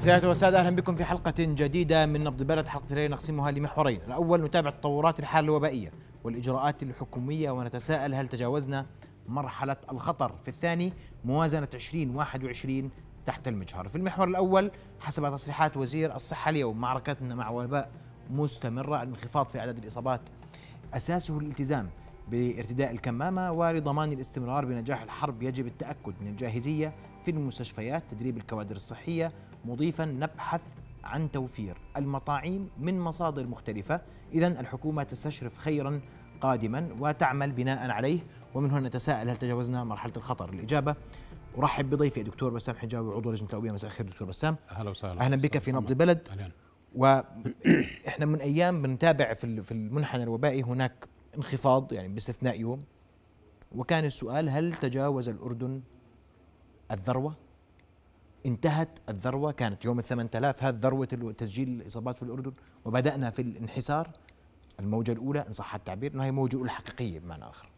سيادة والسادة أهلا بكم في حلقة جديدة من نبض بلد حلقة الليل نقسمها لمحورين الأول نتابع تطورات الحالة الوبائية والإجراءات الحكومية ونتساءل هل تجاوزنا مرحلة الخطر في الثاني موازنة 2021 تحت المجهر في المحور الأول حسب تصريحات وزير الصحة اليوم معركتنا مع وباء مستمرة الانخفاض في عدد الإصابات أساسه الالتزام بارتداء الكمامة ولضمان الاستمرار بنجاح الحرب يجب التأكد من الجاهزية في المستشفيات تدريب الكوادر الصحية مضيفا نبحث عن توفير المطاعيم من مصادر مختلفة إذا الحكومة تستشرف خيرا قادما وتعمل بناء عليه ومن هنا نتساءل هل تجاوزنا مرحلة الخطر الإجابة أرحب بضيفي الدكتور بسام حجاوي عضو لجنة الأوبئة مساء الخير دكتور بسام أهلا وسهلا أهلا بك في نبض بلد أهلا واحنا من ايام بنتابع في في المنحنى الوبائي هناك انخفاض يعني باستثناء يوم وكان السؤال هل تجاوز الاردن الذروه؟ انتهت الذروة كانت يوم الثمان تلاف هذا ذروة تسجيل الإصابات في الأردن وبدأنا في الانحسار الموجة الأولى إن صح التعبير أنها موجة أولى حقيقية بمعنى آخر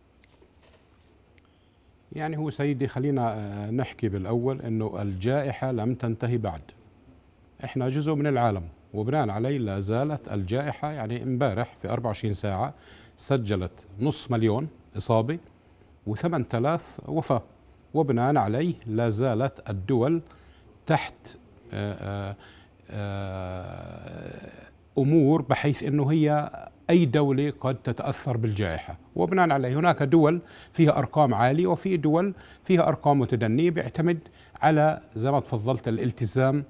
يعني هو سيدي خلينا آه، نحكي بالأول أنه الجائحة لم تنتهي بعد إحنا جزء من العالم وبناء عليه لا زالت الجائحة يعني امبارح في 24 ساعة سجلت نص مليون إصابة و8000 وفاة وبناء عليه لا زالت الدول تحت آه، آه، آه، امور بحيث انه هي اي دوله قد تتاثر بالجائحه وبناء عليه هناك دول فيها ارقام عاليه وفي دول فيها ارقام متدنيه بيعتمد على زي ما تفضلت الالتزام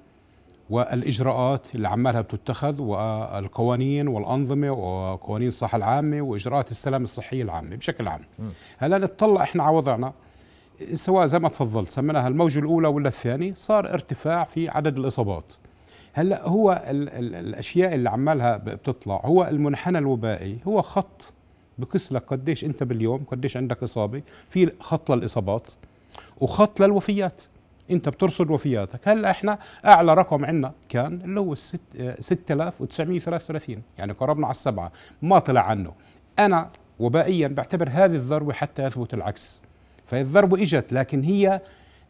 والاجراءات اللي عمالها بتتخذ والقوانين والانظمه وقوانين الصحه العامه واجراءات السلام الصحيه العامه بشكل عام هلا نتطلع احنا على وضعنا سواء زي ما تفضلت سميناها الموجة الأولى ولا الثاني صار ارتفاع في عدد الإصابات هلا هو الـ الـ الأشياء اللي عمالها بتطلع هو المنحنى الوبائي هو خط بقيس لك قديش أنت باليوم قديش عندك إصابة في خط للإصابات وخط للوفيات انت بترصد وفياتك هلا احنا اعلى رقم عندنا كان اللي هو 6933 يعني قربنا على السبعه ما طلع عنه انا وبائيا بعتبر هذه الذروه حتى يثبت العكس فهي الضربة إجت لكن هي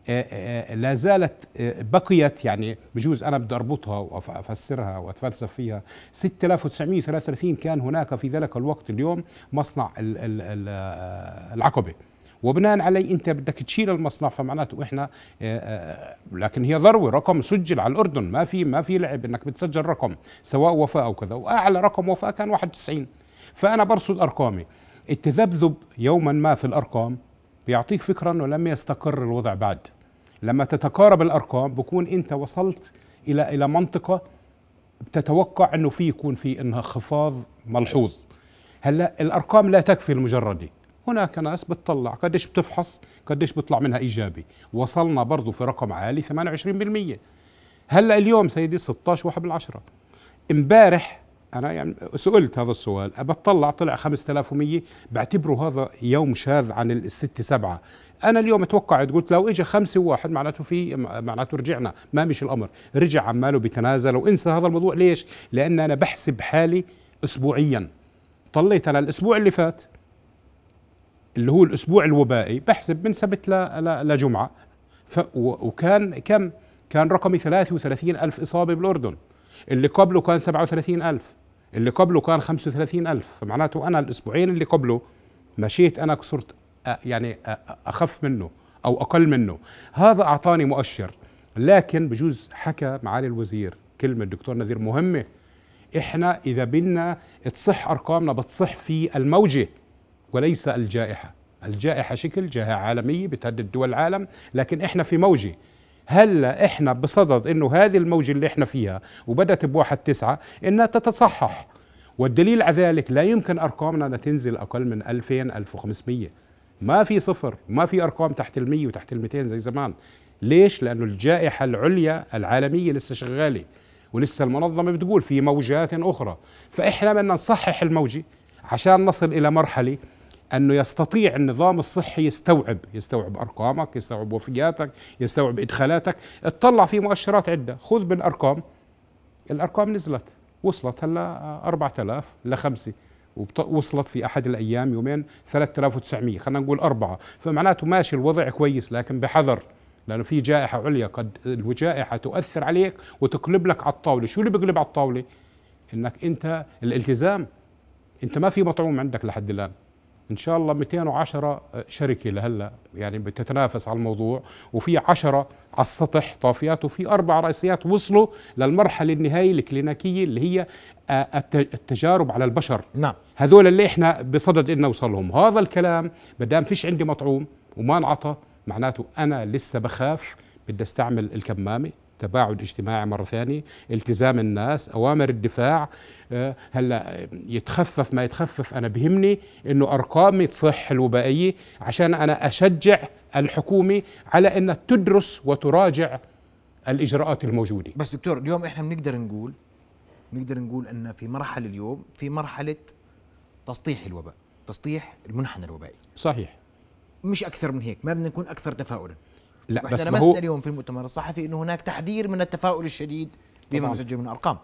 آه، آه، لا زالت آه، بقيت يعني بجوز أنا بدي أربطها وأفسرها وأتفلسف فيها 6933 كان هناك في ذلك الوقت اليوم مصنع العقبة وبناء عليه انت بدك تشيل المصنع فمعناته احنا لكن هي ضروه رقم سجل على الاردن ما في ما في لعب انك بتسجل رقم سواء وفاه او كذا واعلى رقم وفاه كان 91 فانا برصد ارقامي التذبذب يوما ما في الارقام بيعطيك فكرة أنه لم يستقر الوضع بعد لما تتقارب الأرقام بكون أنت وصلت إلى إلى منطقة بتتوقع أنه في يكون في انخفاض ملحوظ هلا الأرقام لا تكفي المجردة هناك ناس بتطلع قديش بتفحص قديش بيطلع منها إيجابي وصلنا برضه في رقم عالي 28% هلا اليوم سيدي 16 واحد بالعشرة امبارح انا يعني سئلت هذا السؤال بتطلع طلع 5100 بعتبره هذا يوم شاذ عن الستة سبعة انا اليوم توقعت قلت لو اجى خمسة واحد معناته في معناته رجعنا ما مش الامر رجع عماله بتنازل وانسى هذا الموضوع ليش لان انا بحسب حالي اسبوعيا طليت انا الاسبوع اللي فات اللي هو الاسبوع الوبائي بحسب من سبت لجمعه وكان كم كان رقمي 33 ألف إصابة بالأردن اللي قبله كان 37 ألف اللي قبله كان 35000 فمعناته انا الاسبوعين اللي قبله مشيت انا صرت يعني اخف منه او اقل منه هذا اعطاني مؤشر لكن بجوز حكى معالي الوزير كلمه الدكتور نذير مهمه احنا اذا بدنا تصح ارقامنا بتصح في الموجه وليس الجائحه الجائحه شكل جائحه عالميه بتهدد دول العالم لكن احنا في موجه هلا احنا بصدد انه هذه الموجه اللي احنا فيها وبدات بواحد تسعة انها تتصحح والدليل على ذلك لا يمكن ارقامنا ان تنزل اقل من 2000 1500 ما في صفر ما في ارقام تحت ال100 وتحت ال200 زي زمان ليش لانه الجائحه العليا العالميه لسه شغاله ولسه المنظمه بتقول في موجات اخرى فاحنا بدنا نصحح الموجه عشان نصل الى مرحله انه يستطيع النظام الصحي يستوعب يستوعب ارقامك يستوعب وفياتك يستوعب ادخالاتك اطلع في مؤشرات عده خذ بالارقام الارقام نزلت وصلت هلا 4000 ل 5 وصلت في احد الايام يومين 3900 خلينا نقول أربعة فمعناته ماشي الوضع كويس لكن بحذر لانه في جائحه عليا قد الجائحه تؤثر عليك وتقلب لك على الطاوله شو اللي بقلب على الطاوله انك انت الالتزام انت ما في مطعوم عندك لحد الان ان شاء الله 210 شركه لهلا يعني بتتنافس على الموضوع وفي 10 على السطح طافيات وفي اربع رئيسيات وصلوا للمرحله النهائيه الكلينيكيه اللي هي آه، التجارب على البشر نعم هذول اللي احنا بصدد ان نوصلهم هذا الكلام ما دام فيش عندي مطعوم وما انعطى معناته انا لسه بخاف بدي استعمل الكمامه تباعد اجتماعي مرة ثانية التزام الناس أوامر الدفاع آه، هلا يتخفف ما يتخفف أنا بهمني أنه أرقامي تصح الوبائية عشان أنا أشجع الحكومة على أنها تدرس وتراجع الإجراءات الموجودة بس دكتور اليوم إحنا بنقدر نقول بنقدر نقول أن في مرحلة اليوم في مرحلة تسطيح الوباء تسطيح المنحنى الوبائي صحيح مش أكثر من هيك ما بدنا نكون أكثر تفاؤلا لا بس ما هو اليوم في المؤتمر الصحفي انه هناك تحذير من التفاؤل الشديد بما يسجل من ارقام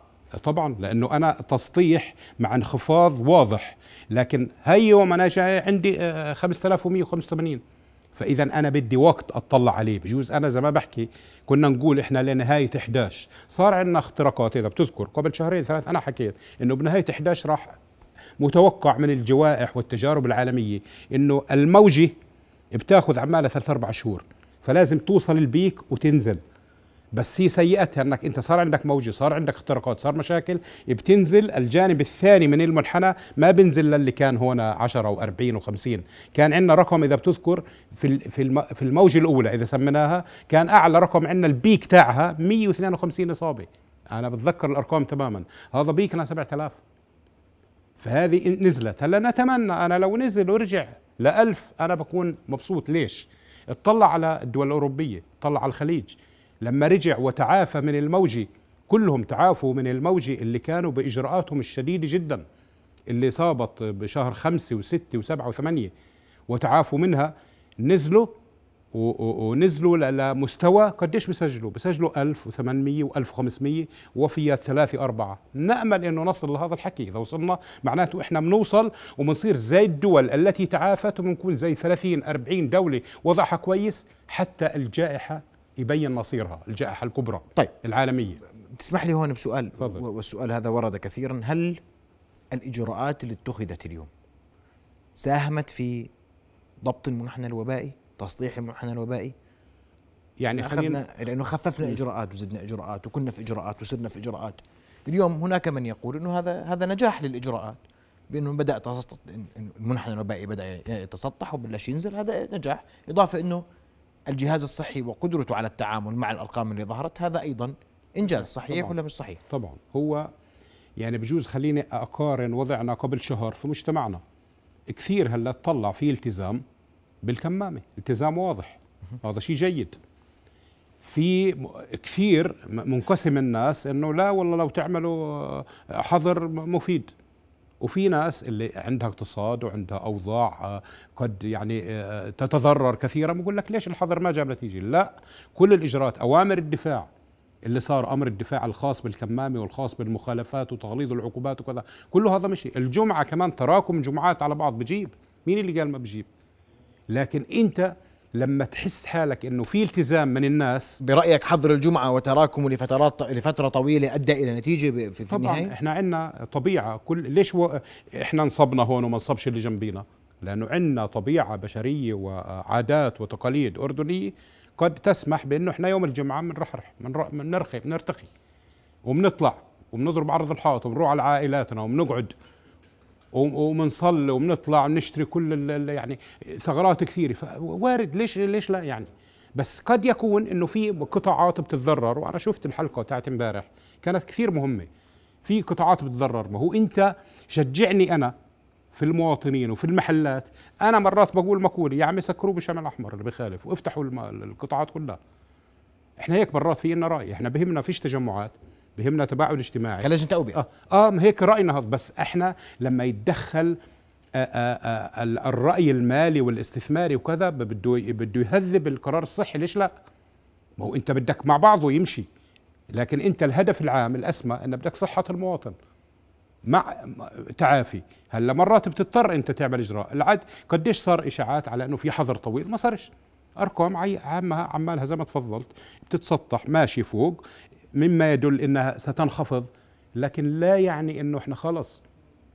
طبعا لانه انا تسطيح مع انخفاض واضح لكن هي يوم انا جاي عندي 5185 آه، فاذا انا بدي وقت اطلع عليه بجوز انا زي ما بحكي كنا نقول احنا لنهايه 11 صار عندنا اختراقات اذا بتذكر قبل شهرين ثلاث انا حكيت انه بنهايه 11 راح متوقع من الجوائح والتجارب العالميه انه الموجه بتاخذ عمالها ثلاث اربع شهور فلازم توصل البيك وتنزل بس هي سيئتها انك انت صار عندك موجه صار عندك اختراقات صار مشاكل بتنزل الجانب الثاني من المنحنى ما بنزل للي كان هنا 10 و40 و50 كان عندنا رقم اذا بتذكر في في في الموجه الاولى اذا سميناها كان اعلى رقم عندنا البيك تاعها 152 اصابه انا بتذكر الارقام تماما هذا بيكنا 7000 فهذه نزلت هلا نتمنى انا لو نزل ورجع ل 1000 انا بكون مبسوط ليش اطلع على الدول الأوروبية اطلع على الخليج لما رجع وتعافى من الموجة كلهم تعافوا من الموجة اللي كانوا بإجراءاتهم الشديدة جدا اللي صابت بشهر خمسة وستة وسبعة وثمانية وتعافوا منها نزلوا ونزلوا لمستوى قديش بيسجلوا بيسجلوا 1800 و1500 وفيات ثلاثة أربعة نأمل أنه نصل لهذا الحكي إذا وصلنا معناته إحنا بنوصل وبنصير زي الدول التي تعافت وبنكون زي 30 40 دولة وضعها كويس حتى الجائحة يبين مصيرها الجائحة الكبرى طيب العالمية تسمح لي هون بسؤال فضل. والسؤال هذا ورد كثيرا هل الإجراءات اللي اتخذت اليوم ساهمت في ضبط المنحنى الوبائي تصليح المنحنى الوبائي يعني اخذنا لانه خففنا إيه. اجراءات وزدنا اجراءات وكنا في اجراءات وصرنا في اجراءات اليوم هناك من يقول انه هذا هذا نجاح للاجراءات بانه بدا المنحنى الوبائي بدا يتسطح وبلش ينزل هذا نجاح اضافه انه الجهاز الصحي وقدرته على التعامل مع الارقام اللي ظهرت هذا ايضا انجاز صحيح طبعاً ولا مش صحيح طبعا هو يعني بجوز خليني اقارن وضعنا قبل شهر في مجتمعنا كثير هلا طلع في التزام بالكمامه التزام واضح هذا شيء جيد في كثير منقسم الناس انه لا والله لو تعملوا آه، حظر مفيد وفي ناس اللي عندها اقتصاد وعندها اوضاع آه، قد يعني آه، تتضرر كثيرا بقول لك ليش الحظر ما جاب نتيجه لا كل الاجراءات اوامر الدفاع اللي صار امر الدفاع الخاص بالكمامه والخاص بالمخالفات وتغليظ العقوبات وكذا كله هذا مشي الجمعه كمان تراكم جمعات على بعض بجيب مين اللي قال ما بجيب لكن انت لما تحس حالك انه في التزام من الناس برايك حظر الجمعه وتراكمه لفترات لفتره طويله ادى الى نتيجه في, طبعا النهايه احنا عندنا طبيعه كل ليش و... احنا نصبنا هون وما نصبش اللي جنبينا لانه عندنا طبيعه بشريه وعادات وتقاليد اردنيه قد تسمح بانه احنا يوم الجمعه بنرحرح بنرخي بنرتخي وبنطلع وبنضرب عرض الحائط وبنروح على عائلاتنا وبنقعد وبنصلي وبنطلع ونشتري كل يعني ثغرات كثيره وارد ليش ليش لا يعني بس قد يكون انه في قطاعات بتتضرر وانا شفت الحلقه تاعت امبارح كانت كثير مهمه في قطاعات بتتضرر ما هو انت شجعني انا في المواطنين وفي المحلات انا مرات بقول مقوله يا عمي سكروا بشمال الاحمر اللي بخالف وافتحوا القطاعات كلها احنا هيك مرات في لنا راي احنا بهمنا فيش تجمعات بهمنا تباعد اجتماعي كلجنه اوبئه اه, آه هيك راينا بس احنا لما يتدخل آآ آه، آآ آه، آه، الراي المالي والاستثماري وكذا بده بده يهذب القرار الصحي ليش لا ما هو انت بدك مع بعضه يمشي لكن انت الهدف العام الاسمى انه بدك صحه المواطن مع تعافي هلا مرات بتضطر انت تعمل اجراء العد قديش صار اشاعات على انه في حظر طويل ما صارش ارقام عامه عمالها زي ما تفضلت بتتسطح ماشي فوق مما يدل انها ستنخفض لكن لا يعني انه احنا خلص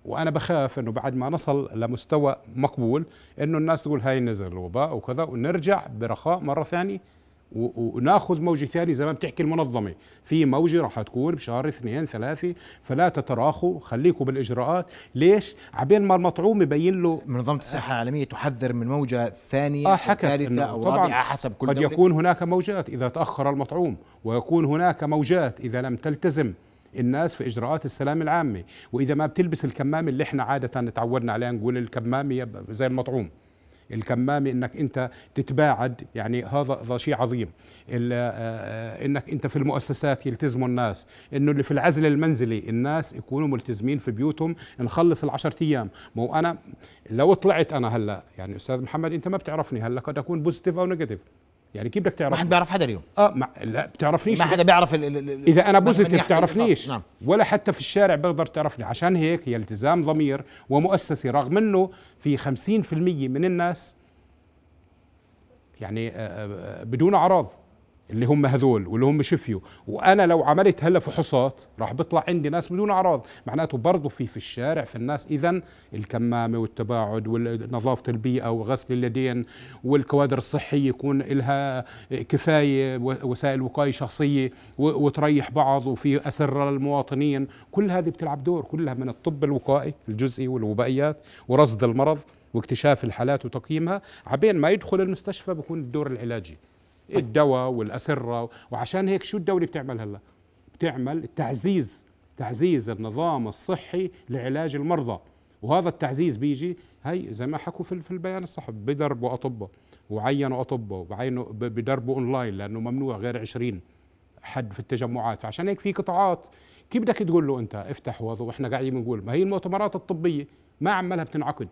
وانا بخاف انه بعد ما نصل لمستوى مقبول انه الناس تقول هاي نزل الوباء وكذا ونرجع برخاء مره ثانيه وناخذ موجه ثانية زي ما بتحكي المنظمه في موجه راح تكون بشهر اثنين ثلاثه فلا تتراخوا خليكم بالاجراءات ليش عبين ما المطعوم يبين له منظمه الصحه العالميه تحذر من موجه ثانيه آه ثالثه او رابعه حسب كل قد دولة. يكون هناك موجات اذا تاخر المطعوم ويكون هناك موجات اذا لم تلتزم الناس في اجراءات السلام العامه واذا ما بتلبس الكمامه اللي احنا عاده تعودنا عليها نقول الكمامه زي المطعوم الكمامه انك انت تتباعد يعني هذا هذا شيء عظيم آه، آه، انك انت في المؤسسات يلتزموا الناس انه اللي في العزل المنزلي الناس يكونوا ملتزمين في بيوتهم نخلص العشرة ايام مو انا لو طلعت انا هلا يعني استاذ محمد انت ما بتعرفني هلا قد اكون بوزيتيف او نيجاتيف يعني كيف بدك تعرف ما حد بيعرف حدا اليوم اه ما لا بتعرفنيش ما حدا بيعرف الـ الـ اذا انا بوزيتيف بتعرفنيش نعم. ولا حتى في الشارع بقدر تعرفني عشان هيك هي التزام ضمير ومؤسسي رغم انه في 50% من الناس يعني آه، آه، بدون اعراض اللي هم هذول واللي هم شفيوا وانا لو عملت هلا فحوصات راح بيطلع عندي ناس بدون اعراض معناته برضه في في الشارع في الناس اذا الكمامه والتباعد ونظافه البيئه وغسل اليدين والكوادر الصحيه يكون لها كفايه وسائل وقايه شخصيه وتريح بعض وفي اسره للمواطنين كل هذه بتلعب دور كلها من الطب الوقائي الجزئي والوبائيات ورصد المرض واكتشاف الحالات وتقييمها عبين ما يدخل المستشفى بكون الدور العلاجي الدواء والاسره وعشان هيك شو الدوله بتعمل هلا؟ بتعمل تعزيز تعزيز النظام الصحي لعلاج المرضى وهذا التعزيز بيجي هي زي ما حكوا في البيان الصحفي بدربوا اطباء وعينوا اطباء وعينوا بدربوا اونلاين لانه ممنوع غير 20 حد في التجمعات فعشان هيك في قطاعات كيف بدك تقول له انت افتح وضع واحنا قاعدين بنقول ما هي المؤتمرات الطبيه ما عمالها بتنعقد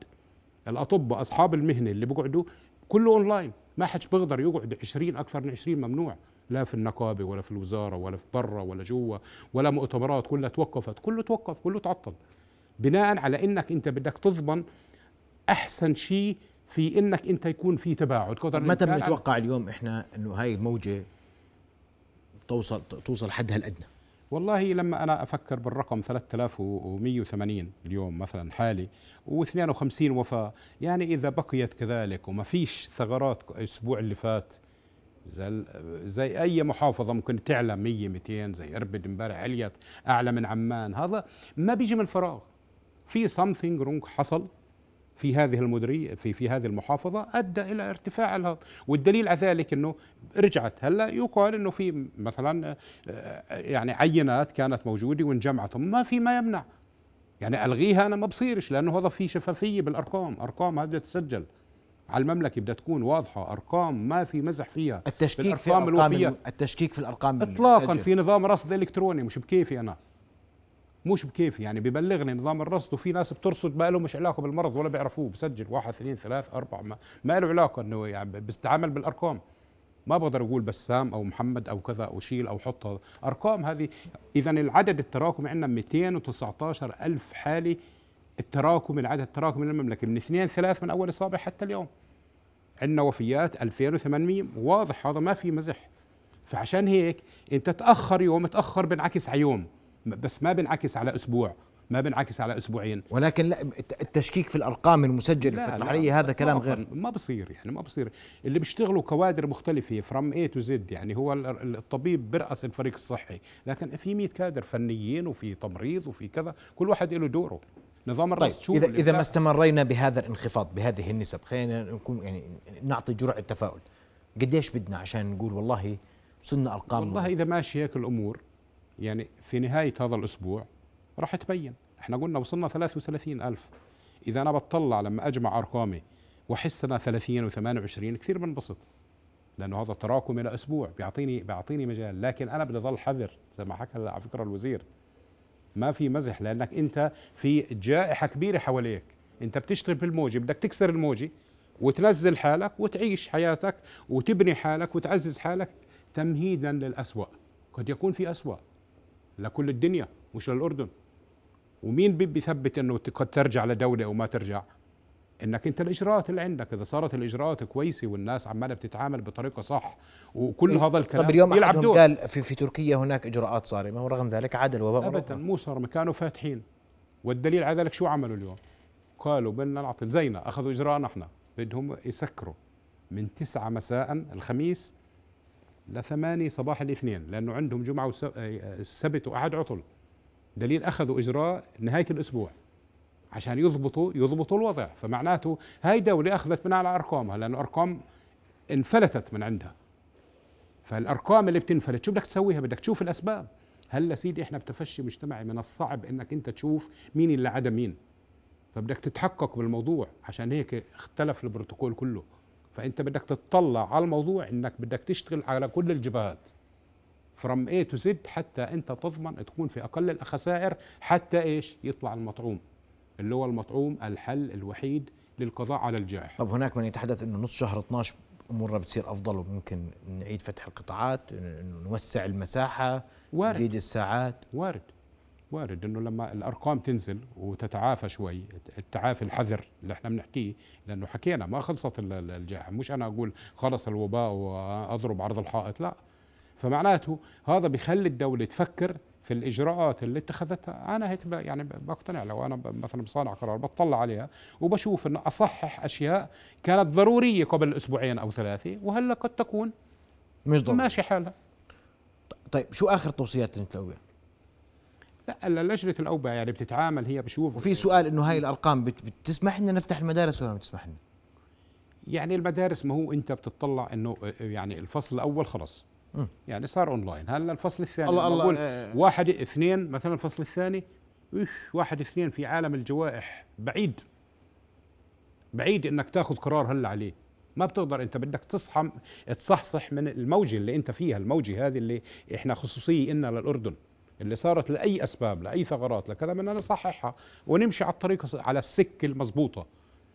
الاطباء اصحاب المهنه اللي بيقعدوا كله اونلاين ما حدش بيقدر يقعد 20 اكثر من 20 ممنوع لا في النقابه ولا في الوزاره ولا في برا ولا جوا ولا مؤتمرات كلها توقفت كله توقف كله تعطل بناء على انك انت بدك تضمن احسن شيء في انك انت يكون في تباعد قدر متى بنتوقع اليوم احنا انه هاي الموجه توصل توصل حدها الادنى والله لما انا افكر بالرقم 3180 اليوم مثلا حالي و52 وفاه يعني اذا بقيت كذلك وما فيش ثغرات الاسبوع اللي فات زي, زي اي محافظه ممكن تعلى 100 200 زي اربد امبارح عليت اعلى من عمان هذا ما بيجي من فراغ في something wrong حصل في هذه المدري في في هذه المحافظة أدى إلى ارتفاع الهضم والدليل على ذلك أنه رجعت هلا يقال أنه في مثلا آه، يعني عينات كانت موجودة وانجمعت ما في ما يمنع يعني ألغيها أنا ما بصيرش لأنه هذا في شفافية بالأرقام أرقام هذه تسجل على المملكه بدها تكون واضحه ارقام ما في مزح فيها التشكيك في الارقام, في الأرقام الوفيه التشكيك في الارقام اطلاقا في نظام رصد الكتروني مش بكيفي انا مش بكيف يعني ببلغني نظام الرصد وفي ناس بترصد ما له مش علاقه بالمرض ولا بيعرفوه بسجل واحد اثنين ثلاث اربع ما, ما له علاقه انه يعني بيستعمل بالارقام ما بقدر اقول بسام او محمد او كذا او شيل او حط ارقام هذه اذا العدد التراكمي عندنا 219 الف حاله التراكم العدد التراكمي للمملكه من اثنين ثلاث من اول اصابه حتى اليوم عندنا وفيات 2800 واضح هذا ما في مزح فعشان هيك انت تاخر يوم تاخر بنعكس على يوم بس ما بنعكس على اسبوع ما بنعكس على اسبوعين ولكن لا التشكيك في الارقام المسجله الفتره الحاليه هذا كلام غير ما بصير يعني ما بصير اللي بيشتغلوا كوادر مختلفه فروم اي تو زد يعني هو الطبيب برأس الفريق الصحي لكن في 100 كادر فنيين وفي تمريض وفي كذا كل واحد له دوره نظام الرأس طيب اذا اذا ما استمرينا بهذا الانخفاض بهذه النسب خلينا نكون يعني نعطي جرعه تفاؤل قديش بدنا عشان نقول والله صرنا ارقام والله اذا ماشي هيك الامور يعني في نهاية هذا الأسبوع راح تبين احنا قلنا وصلنا 33 ألف إذا أنا بطلع لما أجمع أرقامي وأحس أنا 30 و28 كثير بنبسط لأنه هذا تراكم إلى أسبوع بيعطيني بيعطيني مجال لكن أنا بدي أضل حذر زي ما حكى على فكرة الوزير ما في مزح لأنك أنت في جائحة كبيرة حواليك أنت بتشتغل بالموجة بدك تكسر الموجة وتنزل حالك وتعيش حياتك وتبني حالك وتعزز حالك تمهيدا للأسوأ قد يكون في أسوأ لكل الدنيا مش للاردن ومين بيثبت انه قد ترجع لدوله او ما ترجع انك انت الاجراءات اللي عندك اذا صارت الاجراءات كويسه والناس عماله بتتعامل بطريقه صح وكل طيب، هذا الكلام طب اليوم يلعب دور قال في, في تركيا هناك اجراءات صارمه ورغم ذلك عاد الوباء ابدا مو صارمه كانوا فاتحين والدليل على ذلك شو عملوا اليوم؟ قالوا بدنا نعطي زينا اخذوا اجراء نحن بدهم يسكروا من 9 مساء الخميس لثماني صباح الاثنين لأنه عندهم جمعة والسبت آه، وأحد عطل دليل أخذوا إجراء نهاية الأسبوع عشان يضبطوا يضبطوا الوضع فمعناته هاي دولة أخذت من على أرقامها لأنه أرقام انفلتت من عندها فالأرقام اللي بتنفلت شو بدك تسويها بدك تشوف الأسباب هلا سيدي احنا بتفشي مجتمعي من الصعب انك انت تشوف مين اللي عدا مين فبدك تتحقق بالموضوع عشان هيك اختلف البروتوكول كله فانت بدك تطلع على الموضوع انك بدك تشتغل على كل الجبهات فروم اي تو زد حتى انت تضمن تكون في اقل الخسائر حتى ايش يطلع المطعوم اللي هو المطعوم الحل الوحيد للقضاء على الجائحه طب هناك من يتحدث انه نص شهر 12 امورنا بتصير افضل وممكن نعيد فتح القطاعات نوسع المساحه وارد. نزيد الساعات وارد وارد انه لما الارقام تنزل وتتعافى شوي التعافي الحذر اللي احنا بنحكيه لانه حكينا ما خلصت الجائحه مش انا اقول خلص الوباء واضرب عرض الحائط لا فمعناته هذا بخلي الدوله تفكر في الاجراءات اللي اتخذتها انا هيك يعني بقتنع لو انا مثلا بصانع قرار بطلع عليها وبشوف انه اصحح اشياء كانت ضروريه قبل اسبوعين او ثلاثه وهلا قد تكون مش ضروري ماشي حالها طيب شو اخر توصيات انت لو لا لجنه الاوبئه يعني بتتعامل هي بشوف وفي سؤال انه هاي الارقام بتسمح لنا نفتح المدارس ولا ما بتسمح لنا؟ يعني المدارس ما هو انت بتطلع انه آه، آه، يعني الفصل الاول خلص م. يعني صار اونلاين هلا الفصل الثاني الله الله أقول آه،, آه واحد اثنين مثلا الفصل الثاني واحد اثنين في عالم الجوائح بعيد بعيد انك تاخذ قرار هلا عليه ما بتقدر انت بدك تصحى تصحصح من الموجه اللي انت فيها الموجه هذه اللي احنا خصوصيه لنا للاردن اللي صارت لاي اسباب لاي ثغرات لكذا بدنا نصححها ونمشي على الطريق على السكه المضبوطه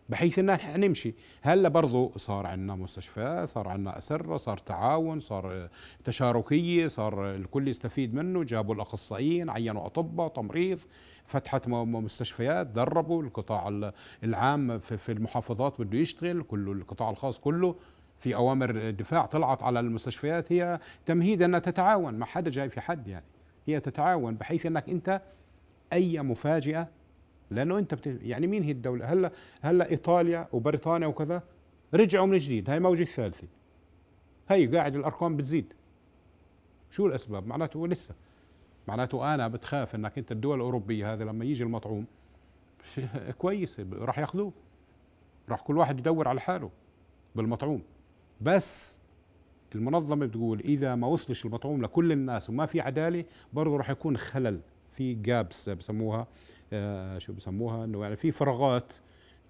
بحيث اننا نمشي هلا برضو صار عندنا مستشفى صار عندنا اسره صار تعاون صار تشاركيه صار الكل يستفيد منه جابوا الاخصائيين عينوا اطباء تمريض فتحت مستشفيات دربوا القطاع العام في المحافظات بده يشتغل كله القطاع الخاص كله في اوامر دفاع طلعت على المستشفيات هي تمهيد انها تتعاون ما حدا جاي في حد يعني هي تتعاون بحيث انك انت اي مفاجاه لانه انت بت... يعني مين هي الدوله هلا هلا ايطاليا وبريطانيا وكذا رجعوا من جديد هاي موجة الثالثه هي قاعد الارقام بتزيد شو الاسباب معناته لسه معناته انا بتخاف انك انت الدول الاوروبيه هذا لما يجي المطعوم كويس راح ياخذوه راح كل واحد يدور على حاله بالمطعوم بس المنظمه بتقول اذا ما وصلش المطعوم لكل الناس وما في عداله برضه راح يكون خلل في جابس بسموها آه شو بسموها انه يعني في فراغات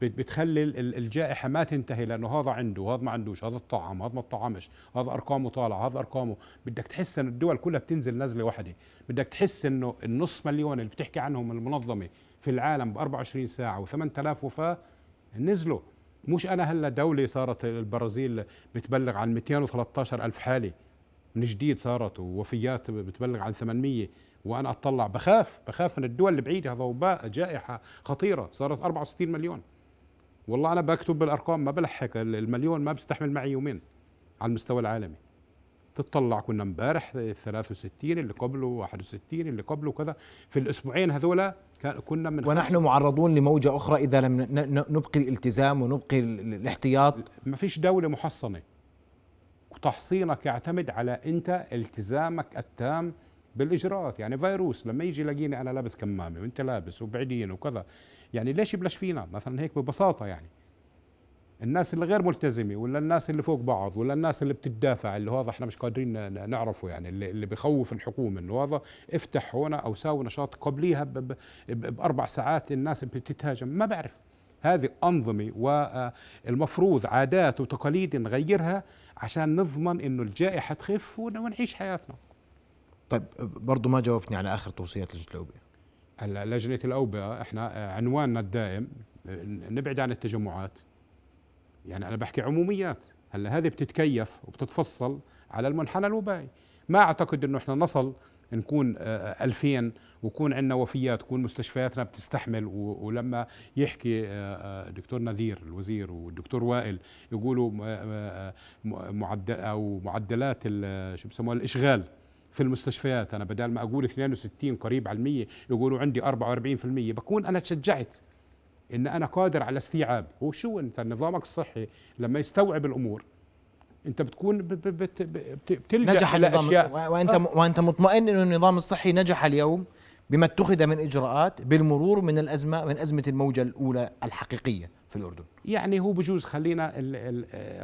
بتخلي الجائحه ما تنتهي لانه هذا عنده وهذا ما عندوش هذا الطعام هذا ما طعمش هذا ارقامه طالعه هذا ارقامه بدك تحس انه الدول كلها بتنزل نزله واحده بدك تحس انه النص مليون اللي بتحكي عنهم المنظمه في العالم ب 24 ساعه و8000 وفاه نزلوا مش انا هلا دوله صارت البرازيل بتبلغ عن 213 الف حاله من جديد صارت ووفيات بتبلغ عن 800 وانا اطلع بخاف بخاف من الدول البعيده هذا وباء جائحه خطيره صارت 64 مليون والله انا بكتب بالارقام ما بلحق المليون ما بستحمل معي يومين على المستوى العالمي تطلع كنا امبارح 63 اللي قبله 61 اللي قبله كذا في الاسبوعين هذول كنا من ونحن معرضون لموجه اخرى اذا لم نبقي الالتزام ونبقي الاحتياط ما فيش دوله محصنه تحصينك يعتمد على انت التزامك التام بالاجراءات يعني فيروس لما يجي يلاقيني انا لابس كمامه وانت لابس وبعدين وكذا يعني ليش يبلش فينا مثلا هيك ببساطه يعني الناس اللي غير ملتزمه ولا الناس اللي فوق بعض ولا الناس اللي بتدافع اللي هذا احنا مش قادرين نعرفه يعني اللي, اللي بخوف الحكومه انه هذا افتح هنا او ساوي نشاط قبليها باربع ساعات الناس بتتهاجم ما بعرف هذه أنظمة والمفروض آه، عادات وتقاليد نغيرها عشان نضمن إنه الجائحة تخف ونعيش حياتنا طيب برضو ما جاوبتني على آخر توصيات لجنة الأوبئة هلا لجنة الأوبئة إحنا عنواننا الدائم آه، نبعد عن التجمعات يعني أنا بحكي عموميات هلا هذه بتتكيف وبتتفصل على المنحنى الوبائي ما أعتقد أنه إحنا نصل نكون آه، ألفين ويكون عندنا وفيات تكون مستشفياتنا بتستحمل ولما يحكي آه، آه، دكتور نذير الوزير والدكتور وائل يقولوا معدل أو معدلات شو بسموها الإشغال في المستشفيات أنا بدل ما أقول 62 قريب على المية يقولوا عندي 44% بكون أنا تشجعت ان انا قادر على استيعاب هو شو انت نظامك الصحي لما يستوعب الامور انت بتكون بت بت بتلجا نجح النظام وانت آه. وانت مطمئن انه النظام الصحي نجح اليوم بما اتخذ من اجراءات بالمرور من الازمه من ازمه الموجه الاولى الحقيقيه في الاردن يعني هو بجوز خلينا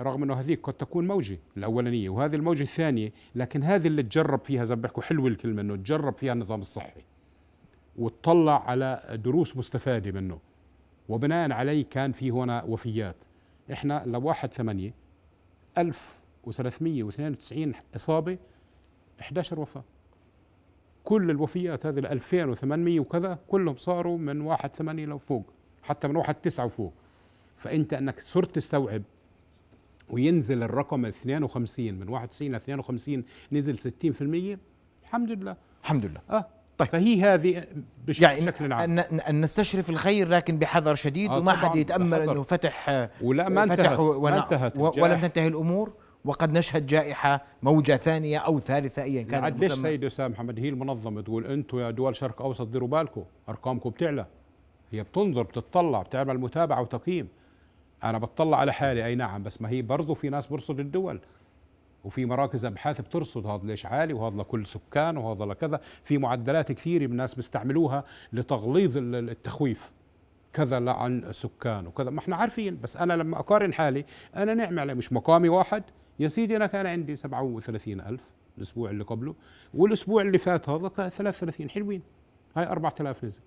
رغم انه هذيك قد تكون موجه الاولانيه وهذه الموجه الثانيه لكن هذه اللي تجرب فيها زي ما حلو الكلمه انه تجرب فيها النظام الصحي وتطلع على دروس مستفاده منه وبناء عليه كان في هنا وفيات احنا لو واحد ثمانية 1392 إصابة 11 وفاة كل الوفيات هذه ال 2800 وكذا كلهم صاروا من واحد ثمانية لو فوق حتى من واحد تسعة وفوق فأنت أنك صرت تستوعب وينزل الرقم 52 من 91 ل 52 نزل 60% الحمد لله الحمد لله اه طيب فهي هذه بشكل يعني بشكل عام أن نستشرف الخير لكن بحذر شديد آه وما حد يتامل بحضر. انه فتح ولا ما انتهت, فتح انتهت ولم تنتهي الامور وقد نشهد جائحة موجة ثانية أو ثالثة أيا كانت ايش سيد أسامة محمد هي المنظمة تقول أنتم يا دول شرق أوسط ديروا بالكم أرقامكم بتعلى هي بتنظر بتطلع بتعمل متابعة وتقييم أنا بتطلع على حالي أي نعم بس ما هي برضه في ناس برصد الدول وفي مراكز ابحاث بترصد هذا ليش عالي وهذا لكل سكان وهذا لكذا في معدلات كثيره الناس بيستعملوها لتغليظ التخويف كذا عن سكان وكذا ما احنا عارفين بس انا لما اقارن حالي انا نعمة على مش مقامي واحد يا سيدي انا كان عندي 37 الف الاسبوع اللي قبله والاسبوع اللي فات هذا كان 33 حلوين هاي 4000 نزل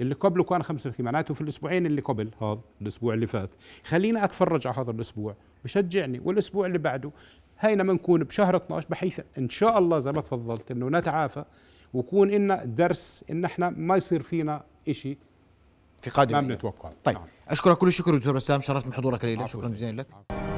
اللي قبله كان 35 معناته في الاسبوعين اللي قبل هذا الاسبوع اللي فات خليني اتفرج على هذا الاسبوع بشجعني والاسبوع اللي بعده حينما نكون بشهر 12 بحيث ان شاء الله زي ما تفضلت انه نتعافى ويكون لنا درس ان احنا ما يصير فينا شيء في قادم ما بنتوقع طيب نعم. اشكرك كل الشكر دكتور بسام شرفت بحضورك حضورك الليله شكرا جزيلا لك عفو.